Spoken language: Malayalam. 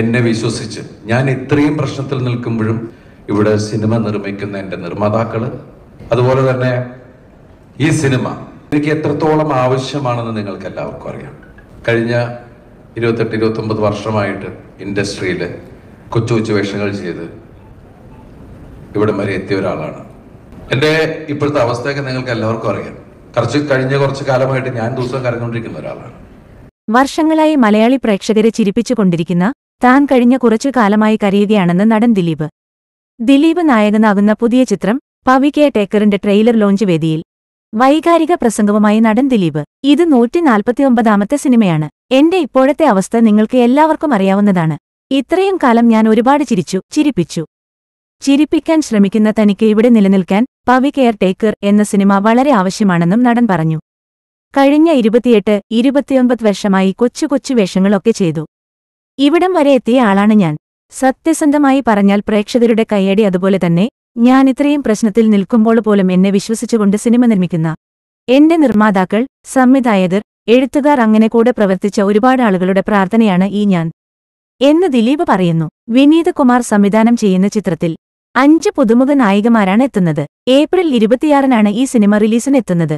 എന്നെ വിശ്വസിച്ച് ഞാൻ ഇത്രയും പ്രശ്നത്തിൽ നിൽക്കുമ്പോഴും ഇവിടെ സിനിമ നിർമ്മിക്കുന്ന എൻ്റെ നിർമ്മാതാക്കൾ അതുപോലെ തന്നെ ഈ സിനിമ എനിക്ക് എത്രത്തോളം ആവശ്യമാണെന്ന് നിങ്ങൾക്ക് എല്ലാവർക്കും അറിയാം കഴിഞ്ഞ ഇരുപത്തെട്ട് ഇരുപത്തൊമ്പത് വർഷമായിട്ട് ഇൻഡസ്ട്രിയിൽ കൊച്ചു കൊച്ചു വേഷങ്ങൾ ചെയ്ത് ഇവിടം വരെ എത്തിയ ഒരാളാണ് എൻ്റെ ഇപ്പോഴത്തെ അവസ്ഥയൊക്കെ നിങ്ങൾക്ക് എല്ലാവർക്കും അറിയാം കുറച്ച് കഴിഞ്ഞ കുറച്ച് കാലമായിട്ട് ഞാൻ ദിവസം കരഞ്ഞുകൊണ്ടിരിക്കുന്ന ഒരാളാണ് വർഷങ്ങളായി മലയാളി പ്രേക്ഷകരെ ചിരിപ്പിച്ചുകൊണ്ടിരിക്കുന്ന താൻ കഴിഞ്ഞ കുറച്ചു കാലമായി കരയുകയാണെന്ന് നടൻ ദിലീപ് ദിലീപ് നായകനാകുന്ന പുതിയ ചിത്രം പവി ടേക്കറിന്റെ ട്രെയിലർ ലോഞ്ച് വേദിയിൽ വൈകാരിക പ്രസംഗവുമായി നടൻ ദിലീപ് ഇത് നൂറ്റിനാൽപ്പത്തിയൊമ്പതാമത്തെ സിനിമയാണ് എന്റെ ഇപ്പോഴത്തെ അവസ്ഥ നിങ്ങൾക്ക് എല്ലാവർക്കും അറിയാവുന്നതാണ് ഇത്രയും കാലം ഞാൻ ഒരുപാട് ചിരിച്ചു ചിരിപ്പിച്ചു ചിരിപ്പിക്കാൻ ശ്രമിക്കുന്ന തനിക്ക് ഇവിടെ നിലനിൽക്കാൻ പവി കെയർ ടേക്കർ എന്ന സിനിമ വളരെ ആവശ്യമാണെന്നും നടൻ പറഞ്ഞു കഴിഞ്ഞ ഇരുപത്തിയെട്ട് ഇരുപത്തിയൊമ്പത് വർഷമായി കൊച്ചു കൊച്ചു വേഷങ്ങളൊക്കെ ചെയ്തു ഇവിടം വരെ എത്തിയ ആളാണ് ഞാൻ സത്യസന്ധമായി പറഞ്ഞാൽ പ്രേക്ഷകരുടെ കയ്യടി അതുപോലെ തന്നെ ഞാൻ ഇത്രയും പ്രശ്നത്തിൽ നിൽക്കുമ്പോൾ പോലും എന്നെ വിശ്വസിച്ചുകൊണ്ട് സിനിമ നിർമ്മിക്കുന്ന എന്റെ നിർമ്മാതാക്കൾ സംവിധായകർ എഴുത്തുകാർ അങ്ങനെ കൂടെ പ്രവർത്തിച്ച ഒരുപാട് ആളുകളുടെ പ്രാർത്ഥനയാണ് ഈ ഞാൻ എന്ന് ദിലീപ് പറയുന്നു വിനീത് കുമാർ സംവിധാനം ചെയ്യുന്ന ചിത്രത്തിൽ അഞ്ച് പുതുമുഖ നായികമാരാണ് എത്തുന്നത് ഏപ്രിൽ ഇരുപത്തിയാറിനാണ് ഈ സിനിമ റിലീസിനെത്തുന്നത്